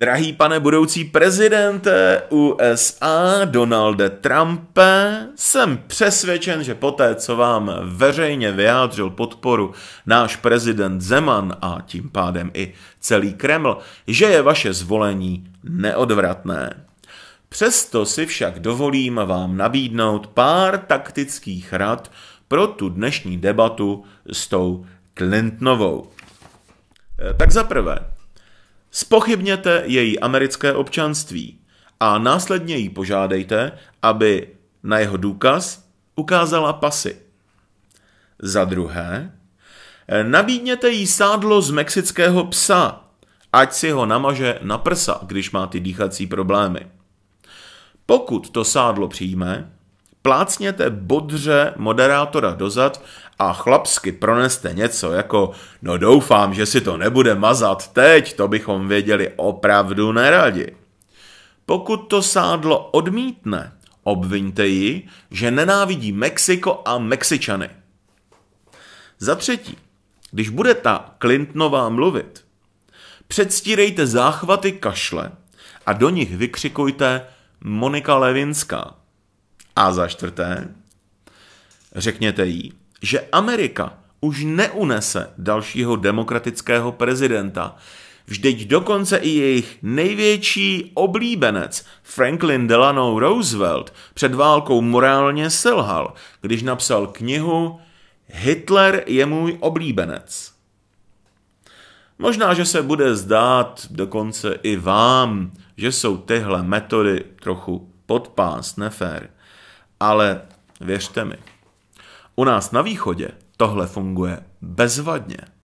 Drahý pane budoucí prezidente USA Donalde Trumpe, jsem přesvědčen, že poté, co vám veřejně vyjádřil podporu náš prezident Zeman a tím pádem i celý Kreml, že je vaše zvolení neodvratné. Přesto si však dovolím vám nabídnout pár taktických rad pro tu dnešní debatu s tou Clintonovou. Eh, tak za prvé, spochybněte její americké občanství a následně ji požádejte, aby na jeho důkaz ukázala pasy. Za druhé, nabídněte jí sádlo z mexického psa, ať si ho namaže na prsa, když má ty dýchací problémy. Pokud to sádlo přijme, plácněte bodře moderátora dozad a chlapsky proneste něco jako no doufám, že si to nebude mazat teď, to bychom věděli opravdu neradi. Pokud to sádlo odmítne, obviňte ji, že nenávidí Mexiko a Mexičany. Za třetí, když bude ta Clintonová mluvit, předstírejte záchvaty kašle a do nich vykřikujte Monika Levinská. A za čtvrté, řekněte jí, že Amerika už neunese dalšího demokratického prezidenta. Vždyť dokonce i jejich největší oblíbenec Franklin Delano Roosevelt před válkou morálně selhal, když napsal knihu Hitler je můj oblíbenec. Možná, že se bude zdát dokonce i vám, že jsou tyhle metody trochu podpás, nefér. Ale věřte mi, u nás na východě tohle funguje bezvadně.